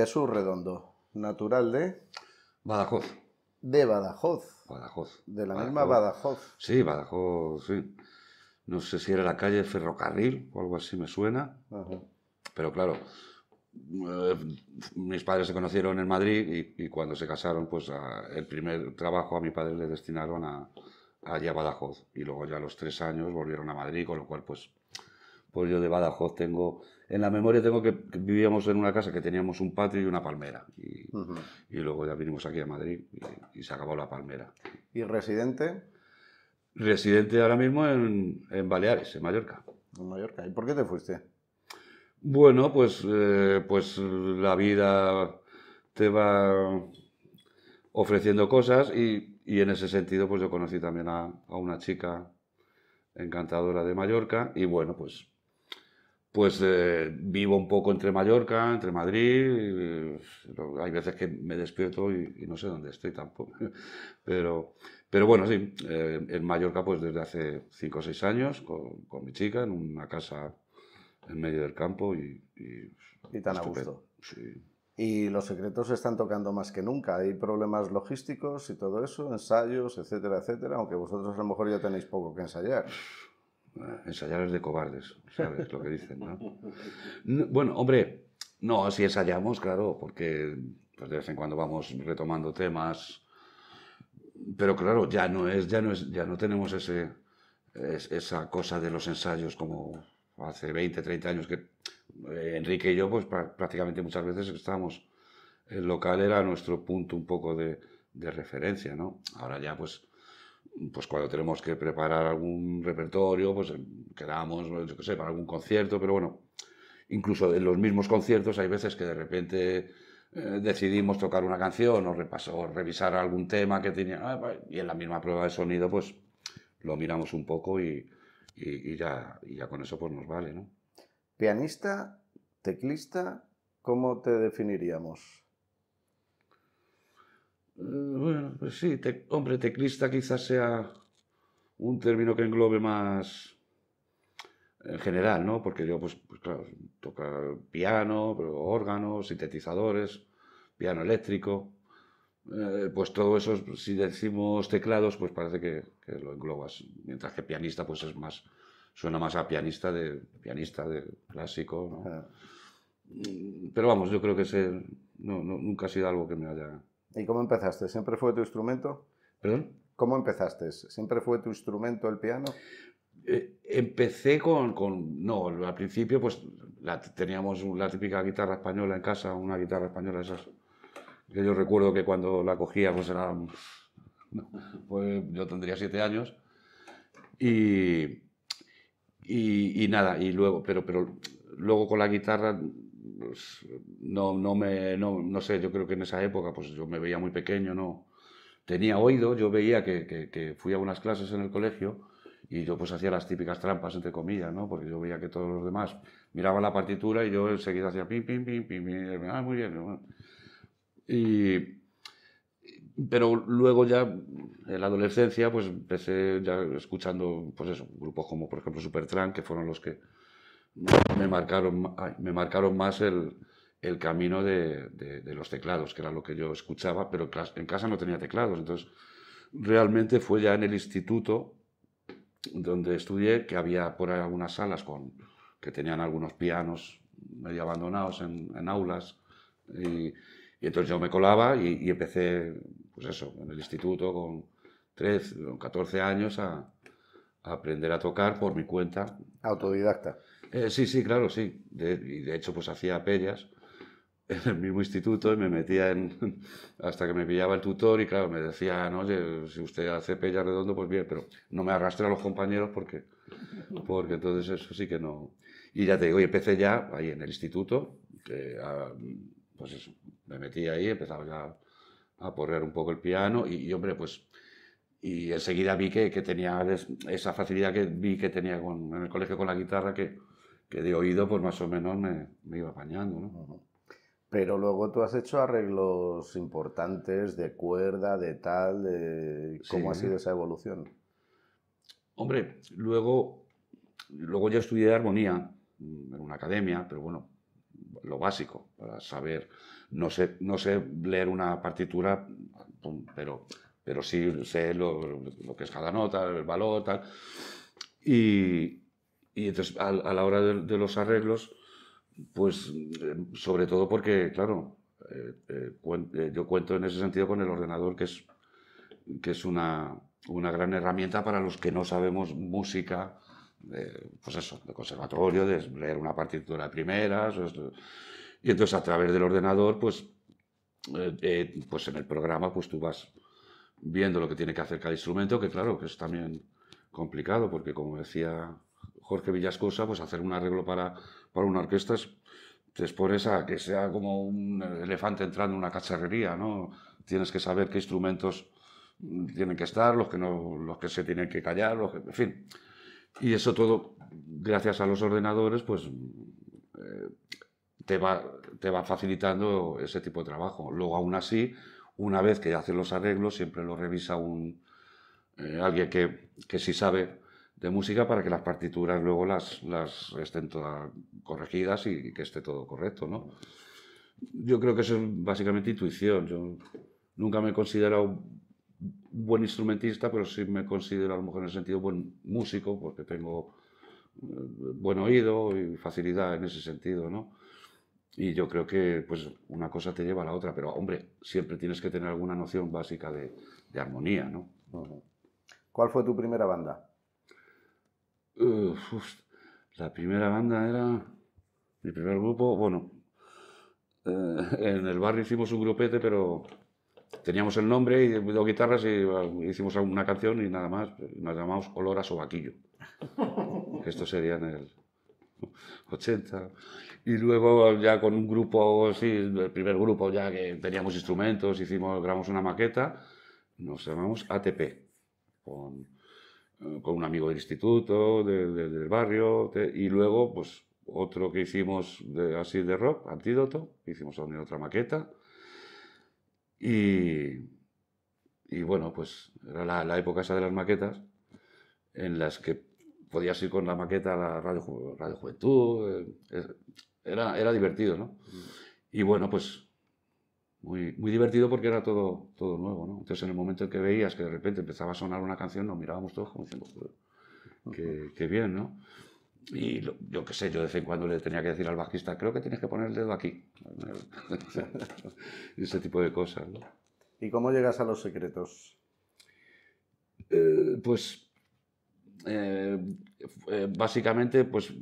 Jesús Redondo, natural de... Badajoz. De Badajoz. Badajoz. De la misma Badajoz. Sí, Badajoz, sí. No sé si era la calle Ferrocarril o algo así me suena. Pero claro, eh, mis padres se conocieron en Madrid y, cuando se casaron, pues el primer trabajo a mi padre le destinaron a, allá a Badajoz. Y luego ya a los tres años volvieron a Madrid, con lo cual pues, pues yo de Badajoz tengo en la memoria tengo que, vivíamos en una casa que teníamos un patio y una palmera. Y, luego ya vinimos aquí a Madrid y, se acabó la palmera. ¿Y residente? Residente ahora mismo en, Baleares, en Mallorca. En Mallorca. ¿Y por qué te fuiste? Bueno, pues, eh, pues la vida te va ofreciendo cosas y, en ese sentido pues yo conocí también a, a una chica encantadora de Mallorca y bueno, pues pues eh, vivo un poco entre Mallorca, entre Madrid, hay veces que me despierto y, no sé dónde estoy tampoco, pero, pero bueno, sí, eh, en Mallorca pues desde hace 5 o 6 años con, mi chica en una casa en medio del campo y... Y, tan a gusto. Y los secretos se están tocando más que nunca. Hay problemas logísticos y todo eso, ensayos, etcétera, etcétera, aunque vosotros a lo mejor ya tenéis poco que ensayar. Ah, ensayar de cobardes, ¿sabes lo que dicen? bueno, hombre, no, si ensayamos, claro, porque pues de vez en cuando vamos retomando temas, pero claro, ya no es, ya no es, ya no tenemos ese, esa cosa de los ensayos como hace 20, 30 años que eh, Enrique y yo, pues prácticamente muchas veces estábamos, el local era nuestro punto un poco de, de referencia, ¿no? Ahora ya, pues pues cuando tenemos que preparar algún repertorio, pues em, quedamos, para algún concierto, pero bueno, incluso en los mismos conciertos hay veces que de repente eh, decidimos tocar una canción o, repaso, revisar algún tema que tenía, ah, pues, y en la misma prueba de sonido, pues lo miramos un poco y, ya, ya con eso pues nos vale, ¿no? Pianista, teclista, ¿cómo te definiríamos? Eh, bueno, pues sí, hombre, teclista quizás sea un término que englobe más en general, ¿no? Porque yo, pues, pues claro, toca piano, órganos, sintetizadores, piano eléctrico, eh, pues todo eso, si decimos teclados, pues parece que, lo englobas, mientras que pianista, pues es más, suena más a pianista de pianista de clásico, ¿no? Ah. Mm, pero vamos, yo creo que ese, nunca ha sido algo que me haya ¿Y cómo empezaste? ¿Siempre fue tu instrumento? ¿Perdón? ¿Cómo empezaste? ¿Siempre fue tu instrumento el piano? Eh, empecé con, No, al principio pues teníamos la típica guitarra española en casa, una guitarra española esas. Que yo recuerdo que cuando la cogía pues era... Pues, yo tendría siete años. Y, y, nada, y luego, pero, pero luego con la guitarra pues, no, no me, no, no, sé, yo creo que en esa época, pues yo me veía muy pequeño, no tenía oído, yo veía que, fui a unas clases en el colegio y yo pues hacía las típicas trampas, entre comillas, ¿no? Porque yo veía que todos los demás miraban la partitura y yo enseguida hacía pim, pim, pim, pim, pim ah, muy bien. Y, pero luego ya en la adolescencia pues empecé ya escuchando pues eso, grupos como por ejemplo Supertramp que fueron los que me marcaron, me marcaron más el, camino de, los teclados, que era lo que yo escuchaba, pero en casa no tenía teclados. Entonces, realmente fue ya en el instituto donde estudié, que había por ahí algunas salas con, que tenían algunos pianos medio abandonados en, aulas. Y, entonces yo me colaba y, empecé, pues eso, en el instituto con 13, o 14 años a aprender a tocar por mi cuenta. Autodidacta. Eh, sí, sí, claro, sí. De, y de hecho, pues hacía pellas en el mismo instituto y me metía en, hasta que me pillaba el tutor y claro, me decían, oye, si usted hace pellas redondo, pues bien, pero no me arrastre a los compañeros porque, porque entonces eso sí que no. Y ya te digo, y empecé ya ahí en el instituto, ah, pues eso, me metí ahí, empezaba ya a porrear un poco el piano y, hombre, pues y enseguida vi que, que tenía esa facilidad que vi que tenía con, en el colegio con la guitarra, que, que de oído pues más o menos me, me iba apañando. ¿no? Pero luego tú has hecho arreglos importantes de cuerda, de tal, de... ¿cómo ha sido esa evolución? Hombre, luego, luego yo estudié armonía en una academia, pero bueno, lo básico para saber, no sé, no sé leer una partitura, pero, pero sí sé lo, lo que es cada nota, el valor, tal. Y, y entonces a, la hora de, los arreglos, pues eh, sobre todo porque, claro, eh, eh, yo cuento en ese sentido con el ordenador, que es, que es una, gran herramienta para los que no sabemos música, pues eso, de conservatorio, de leer una partitura de primeras. Y entonces a través del ordenador, pues, pues en el programa, pues tú vas viendo lo que tiene que hacer cada instrumento, que claro, que es también complicado, porque como decía Jorge Villascosa, pues hacer un arreglo para, para una orquesta es, por esa, que sea como un elefante entrando en una cacharrería, ¿no? Tienes que saber qué instrumentos tienen que estar, los que, no, los que se tienen que callar, en fin. Y eso todo, gracias a los ordenadores, pues eh, te, va, te va facilitando ese tipo de trabajo. Luego, aún así, una vez que haces los arreglos, siempre lo revisa un, eh, alguien que, que sí sabe de música para que las partituras luego las, estén todas corregidas y que esté todo correcto, ¿no? Yo creo que eso es básicamente intuición. Yo nunca me he considerado buen instrumentista, pero sí me considero a lo mejor en el sentido buen músico, porque tengo eh, buen oído y facilidad en ese sentido, Y yo creo que pues una cosa te lleva a la otra, pero hombre, siempre tienes que tener alguna noción básica de, de armonía, ¿no? ¿Cuál fue tu primera banda? la primera banda era mi primer grupo, bueno, eh, en el barrio hicimos un grupete, pero teníamos el nombre y dos guitarras y ah, hicimos alguna canción y nada más, nos llamamos Oloras o Vaquillo, Esto sería en el 80. Y luego ya con un grupo, sí, el primer grupo ya que teníamos instrumentos, hicimos, grabamos una maqueta, nos llamamos ATP, con con un amigo del instituto, del barrio, y luego pues otro que hicimos así de rock, Antídoto, hicimos otra maqueta, y, y bueno, pues era la, época esa de las maquetas, en las que podías ir con la maqueta a la radio, radio Juventud, eh, era, era divertido, ¿no? Mm. Y bueno, pues muy, divertido porque era todo, todo nuevo, ¿no? Entonces, en el momento que veías que de repente empezaba a sonar una canción, nos mirábamos todos como diciendo, qué, qué bien, ¿no? Y yo qué sé, yo de vez en cuando le tenía que decir al bajista, creo que tienes que poner el dedo aquí. Ese tipo de cosas, ¿no? ¿Y cómo llegas a los secretos? Eh, pues eh, eh, básicamente, pues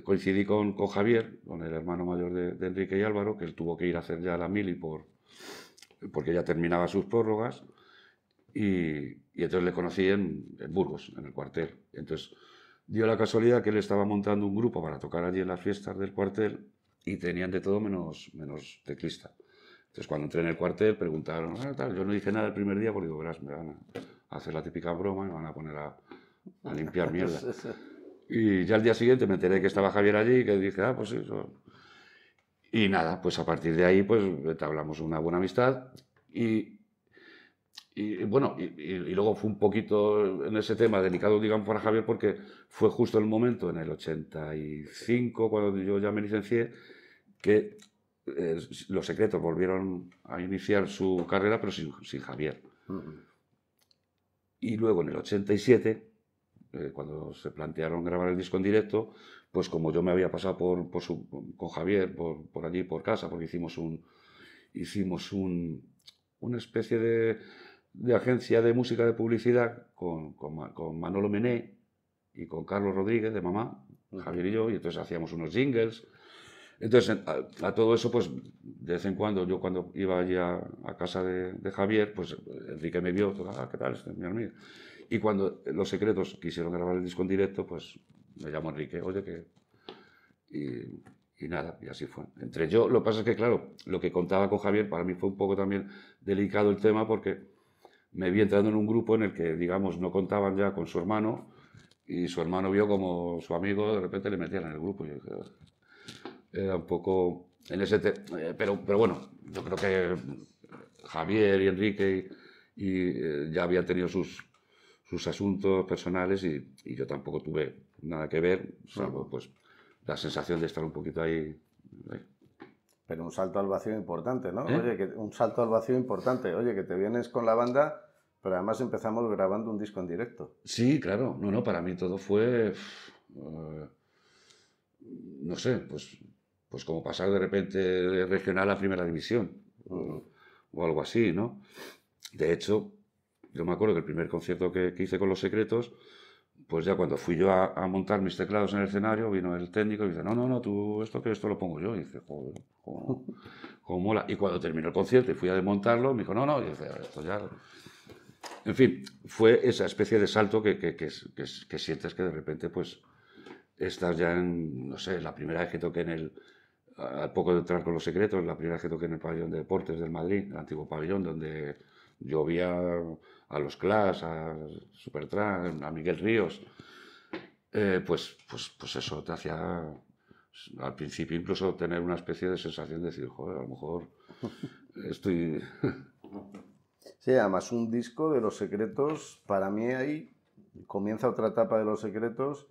coincidí con, con, Javier, con el hermano mayor de, Enrique y Álvaro, que él tuvo que ir a hacer ya la mili por, porque ya terminaba sus prórrogas. Y, entonces le conocí en, Burgos, en el cuartel. Entonces dio la casualidad que él estaba montando un grupo para tocar allí en las fiestas del cuartel y tenían de todo menos, menos teclista. Entonces cuando entré en el cuartel preguntaron, ah, yo no dije nada el primer día porque digo, verás, me van a hacer la típica broma y me van a poner a limpiar mierda. Y ya al día siguiente me enteré que estaba Javier allí y que dije, ah, pues eso. Y nada, pues a partir de ahí pues hablamos una buena amistad y, y bueno, y, luego fue un poquito en ese tema delicado, digamos, para Javier porque fue justo el momento, en el 85, cuando yo ya me licencié, que eh, los secretos volvieron a iniciar su carrera, pero sin, sin Javier. Mm. Y luego en el 87 eh, cuando se plantearon grabar el disco en directo, pues como yo me había pasado por, con Javier por, allí, por casa, porque hicimos un hicimos una especie de, de, agencia de música de publicidad con, con, con, Manolo Mené y con Carlos Rodríguez de mamá, Javier y yo, y entonces hacíamos unos jingles. Entonces, a, todo eso, pues de vez en cuando, yo cuando iba allí a, casa de, Javier, pues Enrique me vio, ah, ¿qué tal? Este, mi amigo y cuando Los Secretos quisieron grabar el disco en directo, pues me llamó Enrique, oye, que... Y, nada, y así fue. Entre yo, lo que pasa es que, claro, lo que contaba con Javier, para mí fue un poco también delicado el tema porque me vi entrando en un grupo en el que, digamos, no contaban ya con su hermano y su hermano vio como su amigo de repente le metían en el grupo. Ah, era un poco... En ese eh, pero, pero bueno, yo creo que Javier y Enrique y, eh, ya habían tenido sus sus asuntos personales y, yo tampoco tuve nada que ver, salvo pues la sensación de estar un poquito ahí. Pero un salto al vacío importante, ¿no? ¿Eh? Oye, que un salto al vacío importante. Oye, que te vienes con la banda, pero además empezamos grabando un disco en directo. Sí, claro. No, no, para mí todo fue. Eh, no sé, pues, pues como pasar de repente de regional a primera división o, algo así, ¿no? De hecho, yo me acuerdo que el primer concierto que, hice con Los Secretos, pues ya cuando fui yo a, montar mis teclados en el escenario, vino el técnico y dice, no, no, no, tú esto que esto lo pongo yo. Y dice, joder, cómo, cómo mola. Y cuando terminó el concierto y fui a desmontarlo, me dijo, no, no, y dice, esto ya... En fin, fue esa especie de salto que, que, que, sientes que de repente, pues, estás ya en, no sé, la primera vez que toqué en el, al poco de entrar con los secretos, la primera vez que toqué en el pabellón de deportes del Madrid, el antiguo pabellón, donde llovía a los Clash, a Supertramp, a Miguel Ríos, eh, pues, pues, pues eso te hacía al principio incluso tener una especie de sensación de decir, joder, a lo mejor estoy... Sí, además un disco de Los Secretos, para mí ahí comienza otra etapa de Los Secretos,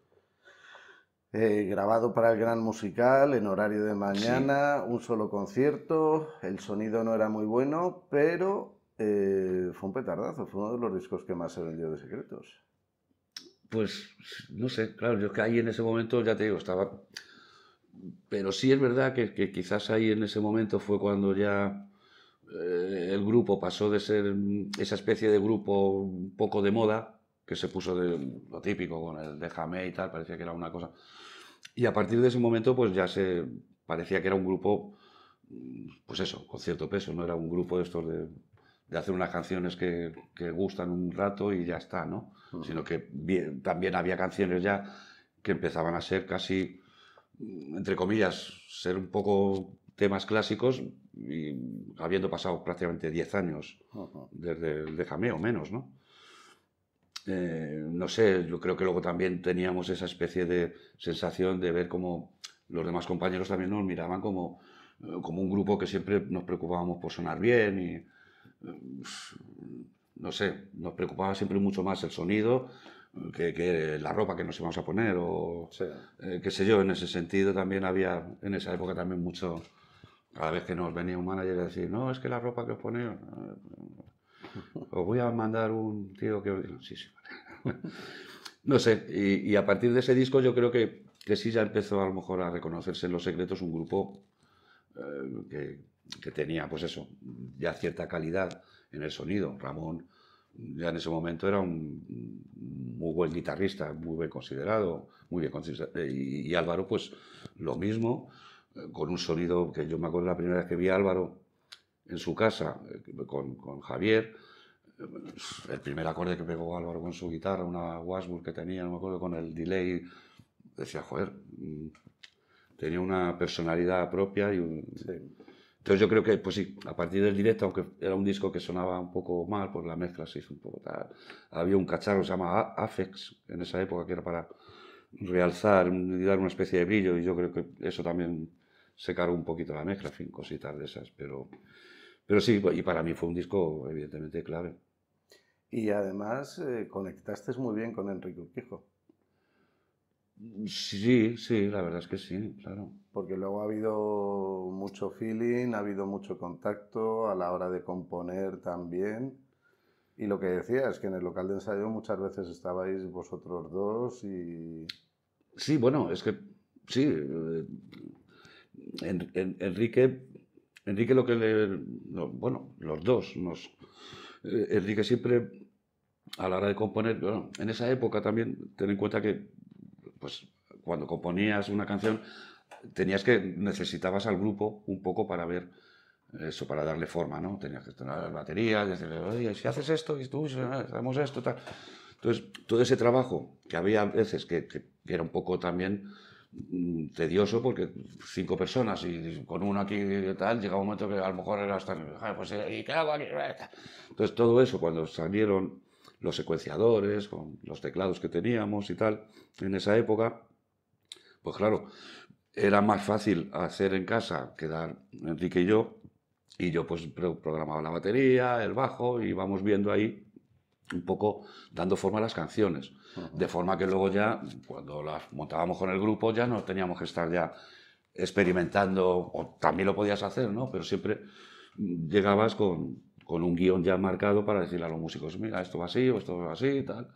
eh, grabado para el gran musical, en horario de mañana, un solo concierto, el sonido no era muy bueno, pero eh, fue un petardazo, fue uno de los discos que más se vendió de secretos. Pues no sé, claro, yo es que ahí en ese momento, ya te digo, estaba. Pero sí es verdad que, quizás ahí en ese momento fue cuando ya eh, el grupo pasó de ser mm, esa especie de grupo un poco de moda, que se puso de lo típico con el déjame y tal, parecía que era una cosa. Y a partir de ese momento, pues ya se parecía que era un grupo, mm, pues eso, con cierto peso, no era un grupo de estos de de hacer unas canciones que, gustan un rato y ya está, ¿no? Sino que también había canciones ya que empezaban a ser casi, entre comillas, ser un poco temas clásicos y habiendo pasado prácticamente 10 años desde el Déjame o menos, ¿no? Eh, no sé, yo creo que luego también teníamos esa especie de sensación de ver cómo los demás compañeros también nos miraban como, eh, como un grupo que siempre nos preocupábamos por sonar bien y no sé, nos preocupaba siempre mucho más el sonido que, la ropa que nos íbamos a poner o eh, qué sé yo, en ese sentido también había en esa época también mucho, cada vez que nos venía un manager así no, es que la ropa que os pone eh, pues, os voy a mandar un tío que sí, sí, vale. no sé, y, a partir de ese disco yo creo que, sí ya empezó a lo mejor a reconocerse en Los Secretos un grupo eh, que que tenía, pues eso, ya cierta calidad en el sonido. Ramón ya en ese momento era un muy buen guitarrista, muy bien considerado, muy bien considerado. Y, Álvaro, pues lo mismo, eh, con un sonido que yo me acuerdo la primera vez que vi a Álvaro en su casa eh, con, con Javier, eh, el primer acorde que pegó Álvaro con su guitarra, una Wasburg que tenía, no me acuerdo, con el delay, decía, joder, mm, tenía una personalidad propia y un... Entonces yo creo que, pues sí, a partir del directo, aunque era un disco que sonaba un poco mal, pues la mezcla se hizo un poco tal. Había un cacharro que se llama Afex en esa época, que era para realzar y dar una especie de brillo, y yo creo que eso también se un poquito la mezcla, en fin, cositas de esas, pero, pero sí, pues, y para mí fue un disco evidentemente clave. Y además eh, conectaste muy bien con Enrique Urquijo. Sí, sí, la verdad es que sí, claro. Porque luego ha habido mucho feeling, ha habido mucho contacto a la hora de componer también. Y lo que decía es que en el local de ensayo muchas veces estabais vosotros dos y... Sí, bueno, es que sí. Eh, Enrique, Enrique lo que le... bueno, los dos nos... Eh, Enrique siempre a la hora de componer, bueno, en esa época también, ten en cuenta que pues cuando componías una canción, tenías que, necesitabas al grupo un poco para ver eso, para darle forma, ¿no? Tenías que tener la batería, decirle, oye, si haces esto, y tú, hacemos esto, tal. Entonces, todo ese trabajo que había veces que, era un poco también mm, tedioso porque cinco personas y con uno aquí y tal, llega un momento que a lo mejor era hasta, pues, eh, ¿y qué hago Entonces todo eso, cuando salieron los secuenciadores, con los teclados que teníamos y tal, en esa época, pues claro, era más fácil hacer en casa, quedar Enrique y yo, y yo pues programaba la batería, el bajo, y vamos viendo ahí un poco dando forma a las canciones. De forma que luego ya, cuando las montábamos con el grupo, ya no teníamos que estar ya experimentando, o también lo podías hacer, ¿no? Pero siempre llegabas con, con un guión ya marcado para decirle a los músicos, mira, esto va así o esto va así tal.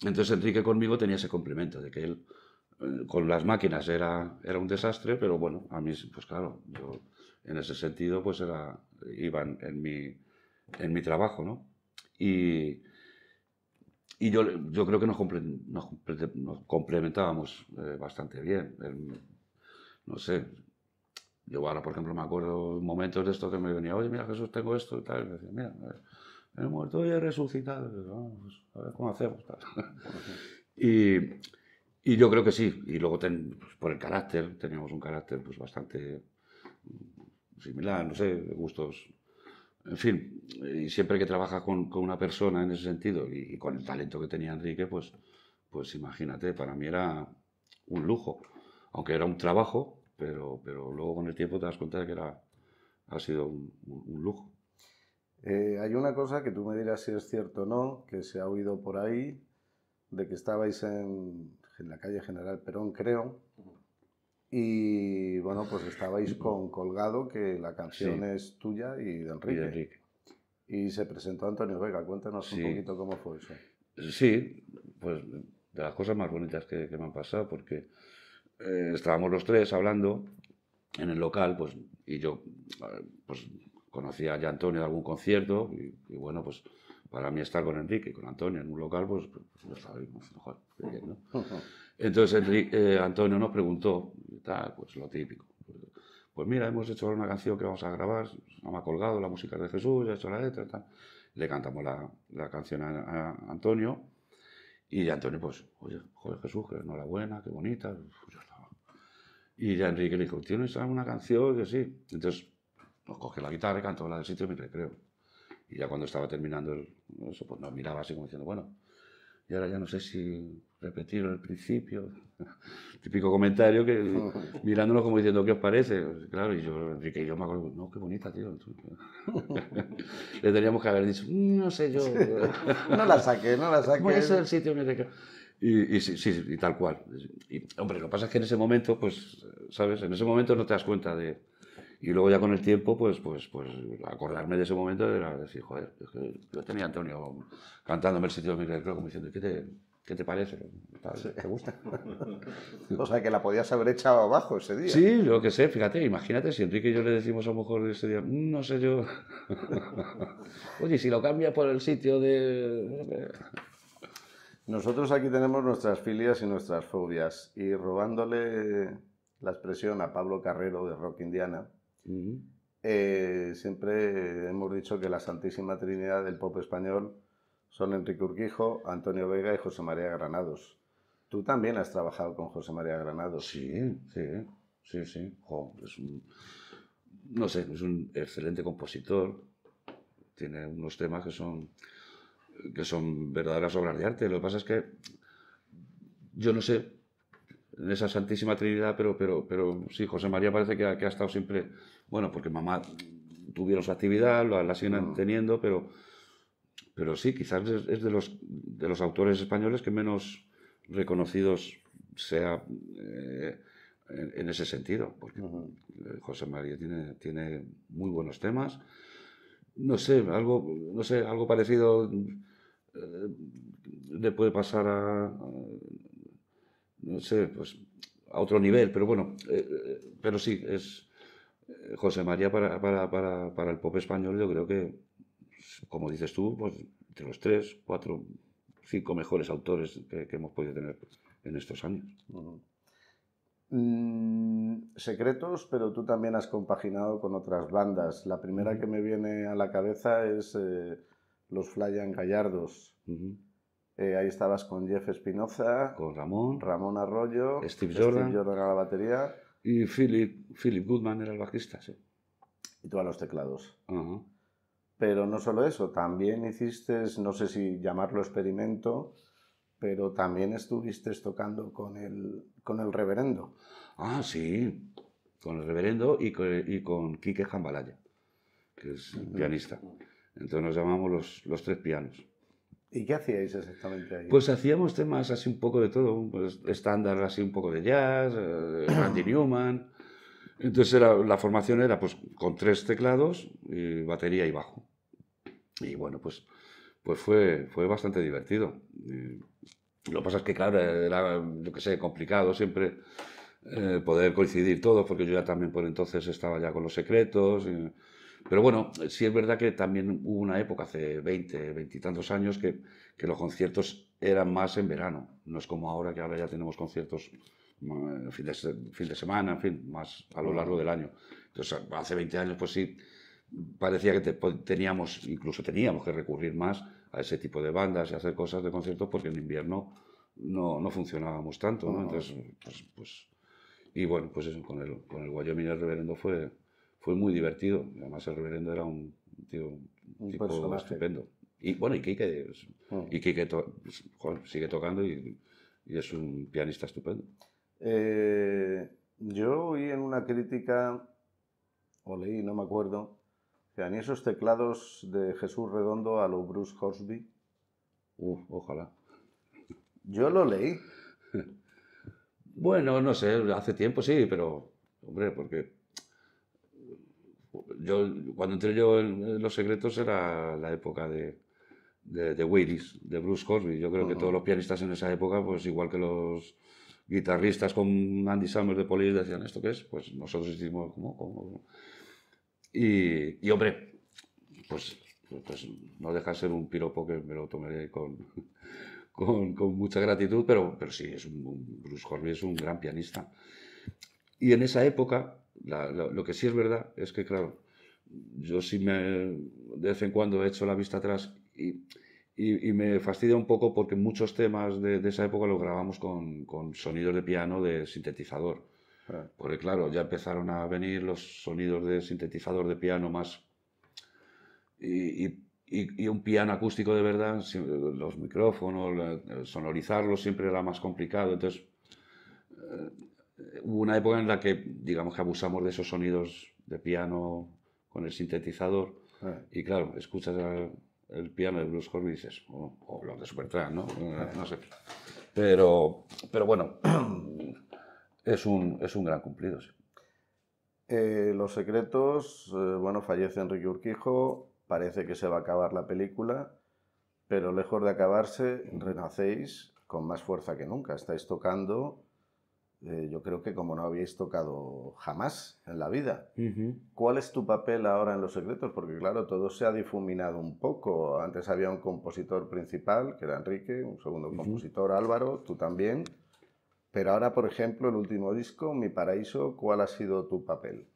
Entonces Enrique conmigo tenía ese complemento de que él eh, con las máquinas era, era un desastre, pero bueno, a mí, pues claro, yo en ese sentido pues era, iban en mi, en mi trabajo, ¿no? Y, yo, yo creo que nos, nos, complementábamos eh, bastante bien. Em, no sé, yo ahora, por ejemplo, me acuerdo momentos de esto que me venía, oye, mira, Jesús, tengo esto y tal. Y me decía, mira, he muerto y he resucitado. Ah, pues, a ver cómo hacemos. y, yo creo que sí. Y luego, pues, por el carácter, teníamos un carácter pues, bastante mm, similar, no sé, gustos. En fin, y siempre que trabajas con, una persona en ese sentido y, con el talento que tenía Enrique, pues, pues imagínate, para mí era un lujo. Aunque era un trabajo, pero, pero luego con el tiempo te das cuenta de que era, ha sido un, lujo. Eh, hay una cosa que tú me dirás si es cierto o no, que se ha oído por ahí, de que estabais en, en la calle General Perón, creo, y bueno, pues estabais con Colgado, que la canción es tuya y de Enrique. Y, se presentó Antonio Vega, cuéntanos un poquito cómo fue eso. Sí, pues de las cosas más bonitas que, que me han pasado, porque eh, estábamos los tres hablando en el local, pues, y yo eh, pues, conocía ya a Antonio de algún concierto, y, bueno, pues para mí estar con Enrique y con Antonio en un local, pues, pues mejor, Entonces eh, Antonio nos preguntó, pues lo típico. Pues mira, hemos hecho una canción que vamos a grabar, se Colgado, la música de Jesús, ya he hecho la letra, Le cantamos la, canción a, Antonio, y Antonio, pues, oye, joder, Jesús, que enhorabuena, qué bonita. Pues, y ya Enrique le dijo, ¿tienes alguna canción? que sí. Entonces, nos pues, coge la guitarra y cantó la del sitio de me recreo. Y ya cuando estaba terminando eso, pues nos miraba así como diciendo, bueno, y ahora ya no sé si repetir el principio. Típico comentario que mirándolo como diciendo, ¿qué os parece? Claro, y yo, Enrique, yo me acuerdo, no, qué bonita, tío. Le teníamos que haber dicho, mm, no sé yo. no la saqué, no la saqué. Bueno, ese el sitio recreo. Y, sí, y tal cual. hombre, lo que pasa es que en ese momento, pues, ¿sabes? En ese momento no te das cuenta de... Y luego ya con el tiempo, pues, pues, pues acordarme de ese momento era decir, joder, es que yo tenía Antonio cantándome el sitio de Miguel como diciendo, ¿qué te, ¿Qué te parece? ¿Te gusta? o sea, que la podías haber echado abajo ese día. Sí, lo que sé, fíjate, imagínate, si Enrique y yo le decimos a lo mejor ese día, mm, no sé yo. Oye, si lo cambias por el sitio de. Nosotros aquí tenemos nuestras filias y nuestras fobias. Y robándole la expresión a Pablo Carrero de Rock Indiana, eh, siempre hemos dicho que la Santísima Trinidad del pop español son Enrique Urquijo, Antonio Vega y José María Granados. Tú también has trabajado con José María Granados. Sí, sí, sí, sí. no sé, es un excelente compositor. Tiene unos temas que son que son verdaderas obras de arte. Lo que pasa es que yo no sé en esa Santísima Trinidad, pero, pero, pero sí, José María parece que ha, estado siempre, bueno, porque mamá tuvieron su actividad, la, siguen ah. teniendo, pero, pero sí, quizás es, de, los, de los autores españoles que menos reconocidos sea eh, en, ese sentido, porque José María tiene muy buenos temas no sé, algo, no sé, algo parecido eh, le puede pasar a, no sé, pues, a otro nivel, pero bueno, eh, eh, pero sí, es José María para, para, para, para, el pop español, yo creo que, como dices tú, pues entre los tres, cuatro, cinco mejores autores que, hemos podido tener en estos años. Mm, secretos, pero tú también has compaginado con otras bandas. La primera que me viene a la cabeza es eh, Los Flyan Gallardos. Eh, ahí estabas con Jeff Espinoza. Con Ramón. Ramón Arroyo. Steve Jordan. a la batería. Y Philip, Philip Goodman era el bajista, sí. Y tú a los teclados. Pero no solo eso, también hiciste, no sé si llamarlo experimento, pero también estuviste tocando con el, con el reverendo. Ah, sí, con el reverendo y con, y Quique Jambalaya, que es pianista. Entonces nos llamamos los, los tres pianos. ¿Y qué hacíais exactamente ahí? Pues hacíamos temas así un poco de todo, pues, estándar así un poco de jazz, eh, Randy Newman. Entonces la formación era pues con tres teclados, y batería y bajo. Y bueno, pues pues fue, fue bastante divertido. lo que pasa es que, claro, era, que sé, complicado siempre eh, poder coincidir todo porque yo ya también por entonces estaba ya con los secretos. Eh. pero bueno, sí es verdad que también hubo una época, hace 20, 20 y tantos años, que, los conciertos eran más en verano. No es como ahora, que ahora ya tenemos conciertos eh, fin de, fin de semana, en fin, más a lo largo del año. Entonces, hace 20 años, pues sí, parecía que teníamos, incluso teníamos que recurrir más a ese tipo de bandas y hacer cosas de conciertos porque en invierno no, no funcionábamos tanto, Entonces, pues, pues, y bueno, pues eso, con el, con el reverendo fue, fue muy divertido. Además, el reverendo era un tipo estupendo. Y bueno, y Kike, mm. y sigue tocando y, y, es un pianista estupendo. Eh, yo oí en una crítica, o leí, no me acuerdo, y esos teclados de Jesús Redondo a lo Bruce Horsby? Uh, ojalá. Yo lo leí. bueno, no sé, hace tiempo sí, pero, hombre, porque yo cuando entré yo en, Los Secretos era la época de, de, de de Bruce Horsby. Yo creo que todos los pianistas en esa época, pues igual que los guitarristas con Andy Summers de Police decían, ¿esto qué es? Pues nosotros hicimos como y, hombre, pues, pues, no deja de ser un piropo que me lo tomaré con, mucha gratitud, pero, pero sí, es Bruce es un gran pianista. Y en esa época, lo que sí es verdad es que, claro, yo sí me, de vez en cuando he hecho la vista atrás y, me fastidia un poco porque muchos temas de, esa época los grabamos con, con, sonidos de piano de sintetizador. Porque claro, ya empezaron a venir los sonidos de sintetizador de piano más... Y, un piano acústico de verdad, los micrófonos, sonorizarlo siempre era más complicado. Entonces, eh, hubo una época en la que, digamos que abusamos de esos sonidos de piano con el sintetizador. Y claro, escuchas el, piano de Bruce Horvitz o oh, oh, los de Supertramp, ¿no? No sé. Pero, pero bueno, es un, gran cumplido. Sí. Eh, los secretos, eh, bueno, fallece Enrique Urquijo, parece que se va a acabar la película, pero lejos de acabarse, renacéis con más fuerza que nunca. Estáis tocando, eh, yo creo que como no habéis tocado jamás en la vida. ¿Cuál es tu papel ahora en Los Secretos? Porque claro, todo se ha difuminado un poco. Antes había un compositor principal, que era Enrique, un segundo compositor, Álvaro, tú también. Pero ahora, por ejemplo, el último disco, Mi Paraíso, ¿cuál ha sido tu papel?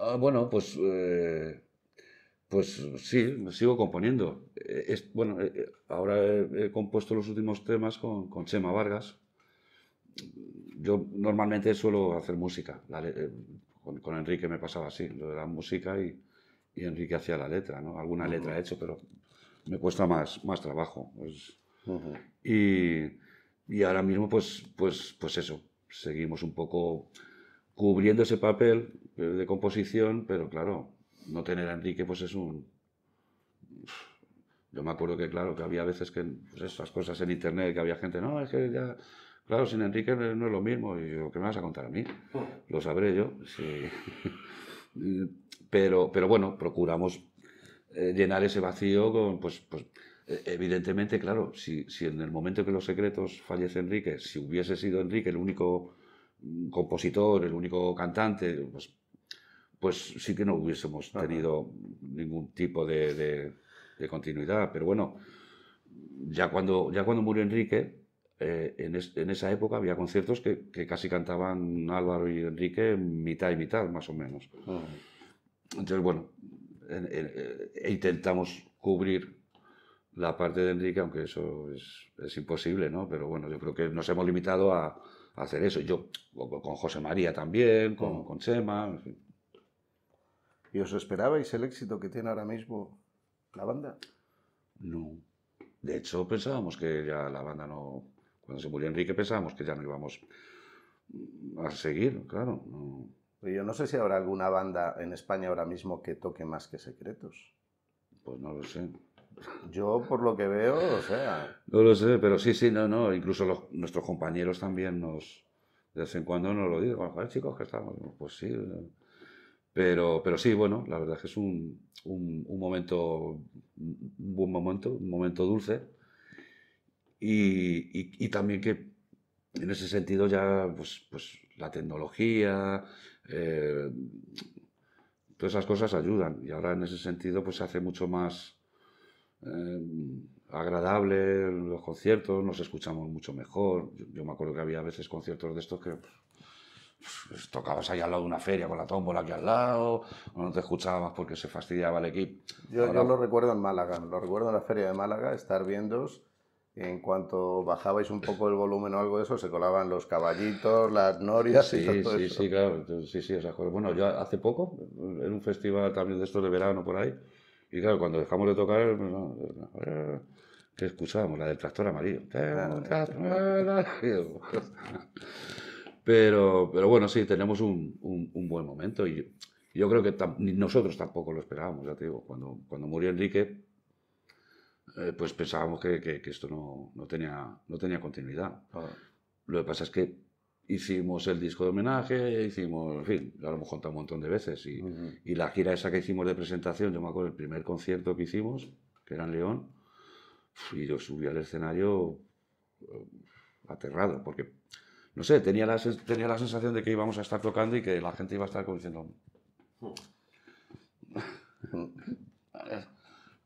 Ah, bueno, pues, eh, pues sí, sigo componiendo. Eh, es, bueno, eh, ahora he, compuesto los últimos temas con, con, Chema Vargas. Yo normalmente suelo hacer música. con, Enrique me pasaba así, lo de la música y, y Enrique hacía la letra, ¿no? Alguna letra he hecho, pero me cuesta más, más trabajo. Y y ahora mismo, pues, pues, pues eso, seguimos un poco cubriendo ese papel eh, de composición, pero claro, no tener a Enrique, pues es un... Yo me acuerdo que, claro, que había veces que, pues esas cosas en internet, que había gente, no, es que ya, claro, sin Enrique no es lo mismo, y lo que me vas a contar a mí? Oh. Lo sabré yo, sí. pero, pero bueno, procuramos eh, llenar ese vacío con, pues, pues Evidentemente, claro, si, en el momento que los secretos fallece Enrique, si hubiese sido Enrique el único mm, compositor, el único cantante, pues, pues sí que no hubiésemos tenido ningún tipo de, continuidad. Pero bueno, ya cuando, ya cuando murió Enrique, eh, en, esa época había conciertos que, casi cantaban Álvaro y Enrique mitad y mitad, más o menos. Entonces, bueno, eh, e intentamos cubrir la parte de Enrique, aunque eso es, es, imposible, ¿no? Pero bueno, yo creo que nos hemos limitado a, hacer eso. Yo, con José María también, con, con Chema, en fin. ¿Y os esperabais el éxito que tiene ahora mismo la banda? No. De hecho, pensábamos que ya la banda no. Cuando se murió Enrique, pensábamos que ya no íbamos a seguir, claro. Yo no sé si habrá alguna banda en España ahora mismo que toque más que secretos. Pues no lo sé. Yo, por lo que veo, o sea. No lo sé, pero sí, sí, no, no. Incluso nuestros compañeros también nos. De vez en cuando nos lo dicen. Bueno, chicos, que estamos. Pues sí. Eh. Pero, pero sí, bueno, la verdad es que es un, momento. Un buen momento, un momento dulce. Y, también que en ese sentido ya, pues, pues la tecnología. Eh, todas esas cosas ayudan y ahora en ese sentido pues se hace mucho más eh, agradable, los conciertos, nos escuchamos mucho mejor. Yo, me acuerdo que había a veces conciertos de estos que tocabas ahí al lado de una feria con la tómbola aquí al lado, o no te escuchabas porque se fastidiaba el equipo. Yo, lo recuerdo en Málaga, lo recuerdo en la feria de Málaga, estar viéndos en cuanto bajabais un poco el volumen o algo de eso, se colaban los caballitos, las norias sí, sí, claro, sí, sí, Bueno, yo hace poco, en un festival también de estos de verano por ahí, y claro, cuando dejamos de tocar, eh, ¿qué escuchábamos? La del tractor amarillo. Eh. Pero, pero bueno, sí, tenemos un, buen momento y yo, creo que nosotros tampoco lo esperábamos, ya te digo, cuando, cuando murió Enrique, eh, pues pensábamos que, esto no, tenía, no tenía continuidad. Lo que pasa es que hicimos el disco de homenaje, hicimos, en fin, ya lo hemos contado un montón de veces. Y, y, la gira esa que hicimos de presentación, yo me acuerdo el primer concierto que hicimos, que era en León, y yo subí al escenario eh, aterrado, porque, no sé, tenía la, tenía la sensación de que íbamos a estar tocando y que la gente iba a estar como diciendo...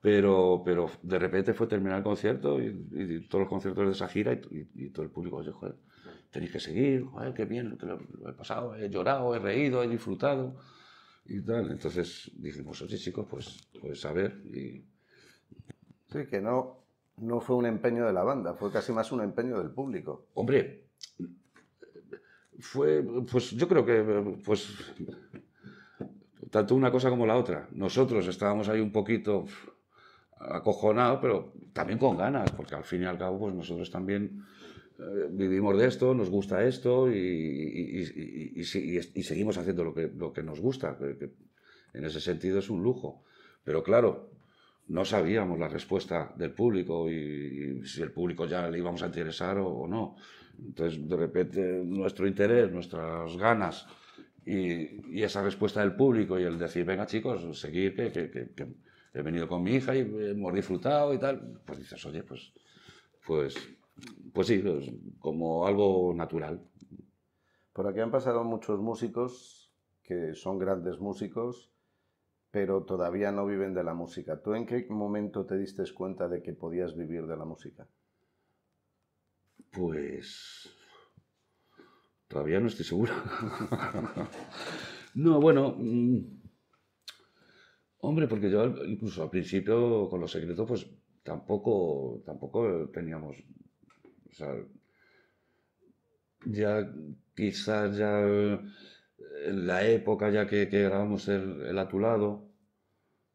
pero, pero de repente fue terminar el concierto y, todos los conciertos de esa gira y, todo el público, joder, tenéis que seguir, qué bien, lo, he pasado, he llorado, he reído, he disfrutado y tal. Entonces dijimos, oye chicos, pues, pues a ver. Sí, que no, no fue un empeño de la banda, fue casi más un empeño del público. Hombre, fue, pues yo creo que, pues, tanto una cosa como la otra. Nosotros estábamos ahí un poquito acojonados, pero también con ganas, porque al fin y al cabo, pues nosotros también eh, vivimos de esto, nos gusta esto y, y, y, y seguimos haciendo lo que, lo que nos gusta. Que, en ese sentido es un lujo. Pero claro, no sabíamos la respuesta del público y, si el público ya le íbamos a interesar o, no. Entonces, de repente, nuestro interés, nuestras ganas y, esa respuesta del público y el decir, venga chicos, seguir, que, que he venido con mi hija y hemos disfrutado y tal, pues dices, oye, pues, pues pues sí, pues, como algo natural. Por aquí han pasado muchos músicos que son grandes músicos, pero todavía no viven de la música. ¿Tú en qué momento te diste cuenta de que podías vivir de la música? Pues todavía no estoy seguro. no, bueno, mm, hombre, porque yo incluso al principio con los secretos, pues tampoco, tampoco teníamos o sea, ya quizás ya en eh, la época ya que, que grabamos el, el, Atulado,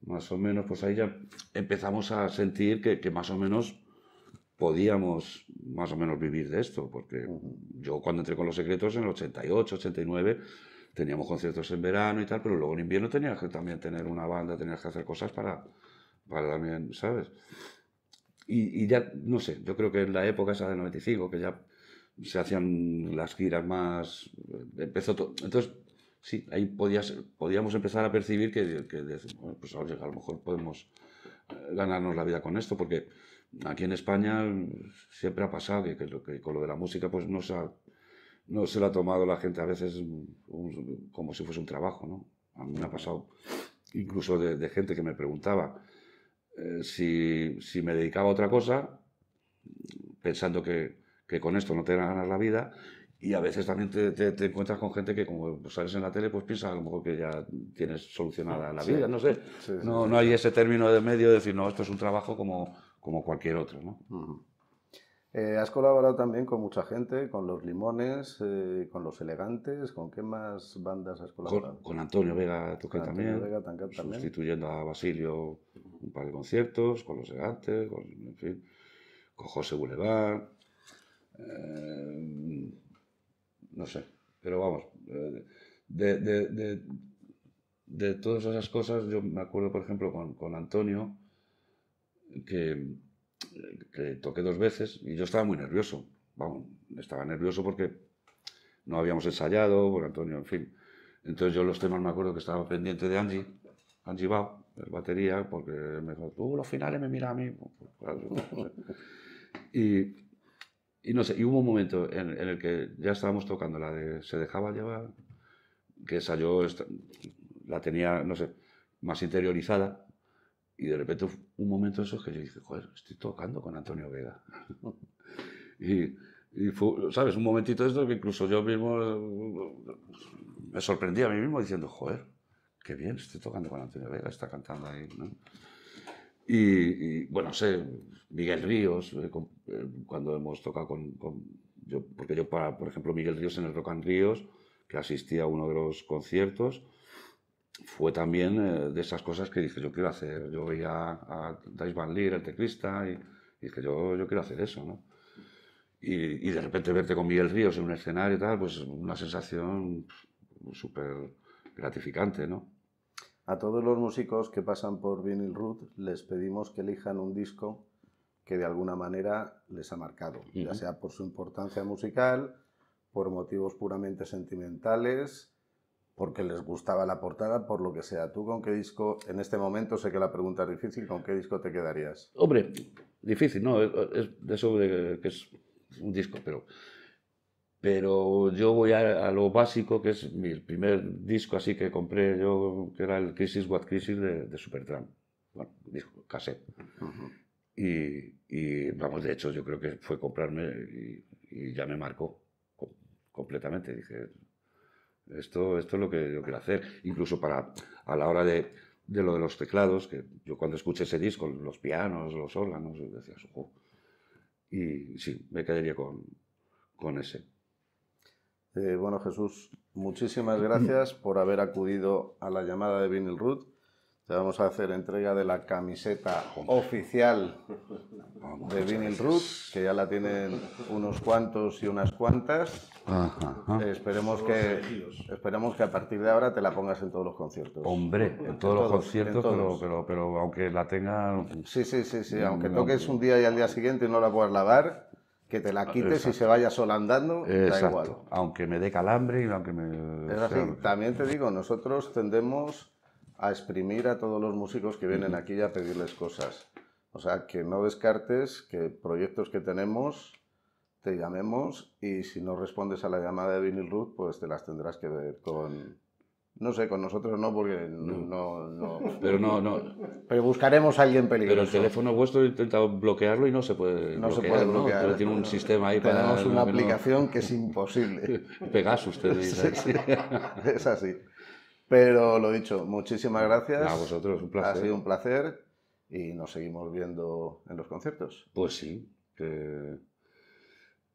más o menos, pues ahí ya empezamos a sentir que, más o menos podíamos más o menos vivir de esto, porque yo cuando entré con los secretos en el 88, 89, teníamos conciertos en verano y tal, pero luego en invierno tenías que también tener una banda, tenías que hacer cosas para, para también, ¿sabes? Y, ya, no sé, yo creo que en la época esa de 95, que ya se hacían las giras más. Eh, empezó todo. Entonces, sí, ahí podías, podíamos empezar a percibir que, pues a, lo mejor podemos eh, ganarnos la vida con esto, porque aquí en España siempre ha pasado que, con lo de la música, pues no se, no se la ha tomado la gente a veces como si fuese un trabajo, ¿no? A mí me ha pasado incluso de, de gente que me preguntaba eh, si, si, me dedicaba a otra cosa, pensando que, que con esto no te a ganar la vida, y a veces también te, te, encuentras con gente que, como sales en la tele, pues piensas a que ya tienes solucionada la vida, no sé. no, no hay ese término de medio de decir, no, esto es un trabajo como, como cualquier otro. ¿no? Eh, has colaborado también con mucha gente, con Los Limones, eh, con Los Elegantes, ¿con qué más bandas has colaborado? Con, Antonio Vega Vega, también, sustituyendo a Basilio un par de conciertos con los segantes, con, con José Boulevard, eh, no sé, pero vamos, eh, de, todas esas cosas, yo me acuerdo, por ejemplo, con, Antonio, que, toqué dos veces y yo estaba muy nervioso, estaba nervioso porque no habíamos ensayado, con Antonio, en fin. Entonces yo los temas me acuerdo que estaba pendiente de Angie, Angie va batería, porque me dijo, tú los finales me miras a mí. Pues, y, no sé, y hubo un momento en, el que ya estábamos tocando la de Se dejaba llevar, que esa yo la tenía, no sé, más interiorizada. Y de repente un momento eso es que yo dije, joder, estoy tocando con Antonio Vega. y, fue, ¿sabes? Un momentito de esto que incluso yo mismo eh, me sorprendí a mí mismo diciendo, joder, qué bien, estoy tocando con Antonio Vega, está cantando ahí, ¿no? Y, bueno, sé, Miguel Ríos, eh, eh, cuando hemos tocado con, yo, porque yo, para, por ejemplo, Miguel Ríos en el Rock and Ríos, que asistí a uno de los conciertos, fue también eh, de esas cosas que dije, yo quiero hacer, yo voy a, Dice Van Leer, el teclista, y, dije, yo, yo quiero hacer eso, ¿no? Y, y, de repente verte con Miguel Ríos en un escenario y tal, pues una sensación súper gratificante, ¿no? A todos los músicos que pasan por Vinyl Root les pedimos que elijan un disco que de alguna manera les ha marcado, ya sea por su importancia musical, por motivos puramente sentimentales, porque les gustaba la portada, por lo que sea. ¿Tú con qué disco, en este momento sé que la pregunta es difícil, ¿con qué disco te quedarías? Hombre, difícil, ¿no? Es, de eso que es un disco, pero pero yo voy a, lo básico, que es mi, primer disco así que compré yo, que era el Crisis What Crisis de, de Supertramp. Bueno, disco, cassette. y, vamos, de hecho, yo creo que fue comprarme y, ya me marcó completamente. Dije, esto, esto es lo que yo quiero hacer. Incluso para, a la hora de, de lo de los teclados, que yo cuando escuché ese disco, los pianos, los órganos, decía, oh. Y sí, me quedaría con, con ese. Eh, bueno, Jesús, muchísimas gracias por haber acudido a la llamada de Vinyl Root. Te vamos a hacer entrega de la camiseta oficial de Vinyl Root, que ya la tienen unos cuantos y unas cuantas. esperemos, que, que a partir de ahora te la pongas en todos los conciertos. Hombre, en todos, los conciertos, Pero, aunque la tenga... Sí, sí, sí, sí. aunque toques un día y al día siguiente no la puedas lavar, que te la ah, quites y se vaya sola andando, da igual. Aunque me dé calambre y aunque me... Es así. También te digo, nosotros tendemos a exprimir a todos los músicos que vienen aquí a pedirles cosas. O sea, que no descartes que proyectos que tenemos te llamemos y si no respondes a la llamada de Vinyl Root, pues te las tendrás que ver con... No sé, con nosotros no, porque no. no, Pero no, no. Pero buscaremos a alguien peligroso. Pero el teléfono vuestro intenta intentado bloquearlo y no se puede no Se puede bloquear Pero tiene un sistema ahí Tenemos para. Tenemos una aplicación que es imposible. Pegasus, ustedes es así. Pero lo dicho, muchísimas gracias. A vosotros, un placer. Ha sido un placer y nos seguimos viendo en los conciertos. Pues sí,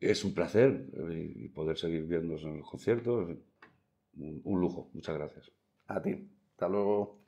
es un placer eh, poder seguir viéndonos en los conciertos un, lujo. Muchas gracias. A ti. Hasta luego.